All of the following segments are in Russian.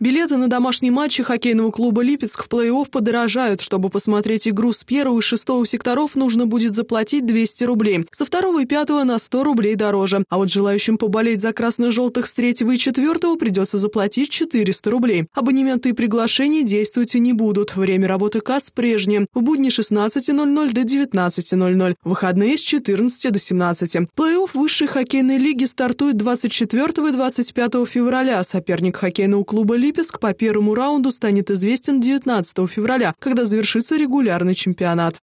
Билеты на домашние матчи хоккейного клуба «Липецк» в плей-офф подорожают. Чтобы посмотреть игру с первого и шестого секторов, нужно будет заплатить 200 рублей. Со второго и пятого на 100 рублей дороже. А вот желающим поболеть за красно-желтых с третьего и четвертого придется заплатить 400 рублей. Абонементы и приглашения действовать не будут. Время работы касс прежнее. В будни 16.00 до 19.00. Выходные с 14 до 17. Плей-офф высшей хоккейной лиги стартует 24 и 25 февраля. Соперник хоккейного клуба Липецк по первому раунду станет известен 19 февраля, когда завершится регулярный чемпионат.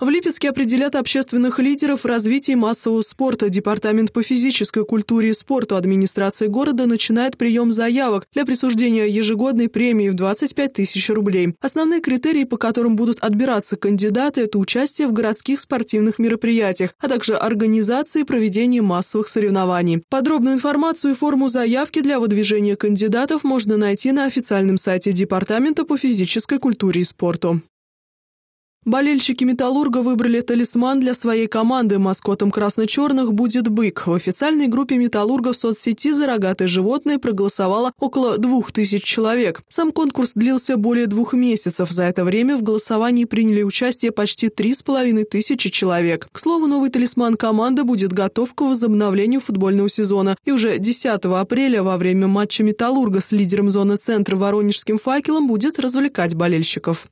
В Липецке определят общественных лидеров развития массового спорта. Департамент по физической культуре и спорту администрации города начинает прием заявок для присуждения ежегодной премии в 25 тысяч рублей. Основные критерии, по которым будут отбираться кандидаты, это участие в городских спортивных мероприятиях, а также организации и проведение массовых соревнований. Подробную информацию и форму заявки для выдвижения кандидатов можно найти на официальном сайте Департамента по физической культуре и спорту. Болельщики «Металлурга» выбрали талисман для своей команды. Маскотом красно-черных будет «Бык». В официальной группе «Металлурга» в соцсети за рогатые животные проголосовало около двух тысяч человек. Сам конкурс длился более двух месяцев. За это время в голосовании приняли участие почти три с половиной тысячи человек. К слову, новый талисман команды будет готов к возобновлению футбольного сезона. И уже 10 апреля во время матча «Металлурга» с лидером зоны центра Воронежским факелом будет развлекать болельщиков.